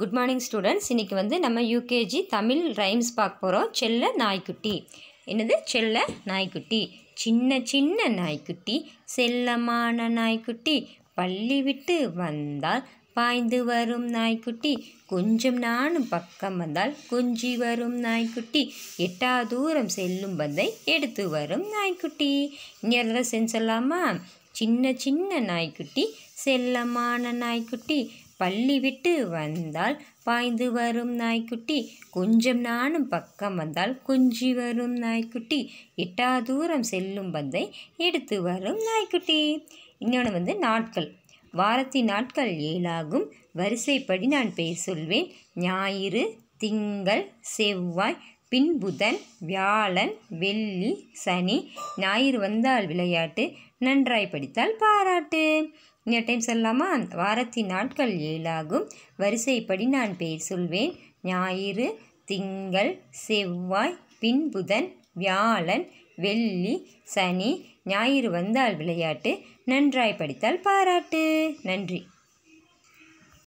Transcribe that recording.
good morning students இன்றைக்கி வந்து நம்ம யூகேஜி தமிழ் ரைம்ஸ் பார்க்க போகிறோம் செல்ல நாய்க்குட்டி என்னது செல்ல நாய்க்குட்டி சின்ன சின்ன நாய்க்குட்டி செல்லமான நாய்க்குட்டி பள்ளி விட்டு வந்தால் பாய்ந்து வரும் நாய்க்குட்டி கொஞ்சம் நானும் பக்கம் வந்தால் கொஞ்சி வரும் நாய்க்குட்டி எட்டா தூரம் செல்லும் பந்தை எடுத்து வரும் நாய்க்குட்டி இன்னொரு செஞ்சலாமா சின்ன சின்ன நாய்க்குட்டி செல்லமான நாய்க்குட்டி பள்ளி விட்டு வந்தால் பாய்ந்து வரும் நாய்க்குட்டி கொஞ்சம் நானும் பக்கம் வந்தால் கொஞ்சி வரும் நாய்க்குட்டி எட்டா தூரம் செல்லும் பந்தை எடுத்து வரும் நாய்க்குட்டி இன்னொன்று வந்து நாட்கள் வாரத்தின் நாட்கள் ஏழாகும் வரிசைப்படி நான் பெயர் சொல்வேன் ஞாயிறு திங்கள் செவ்வாய் பின் புதன் வியாழன் வெள்ளி சனி ஞாயிறு வந்தால் விளையாட்டு நன்றாய் படித்தால் பாராட்டு இன்னொரு டைம் சொல்லலாமா வாரத்தின் நாட்கள் ஏழாகும் வரிசைப்படி நான் பெயர் சொல்வேன் ஞாயிறு திங்கள் செவ்வாய் பின் புதன் வியாழன் வெள்ளி சனி ஞாயிறு வந்தால் விளையாட்டு நன்றாய் படித்தால் பாராட்டு நன்றி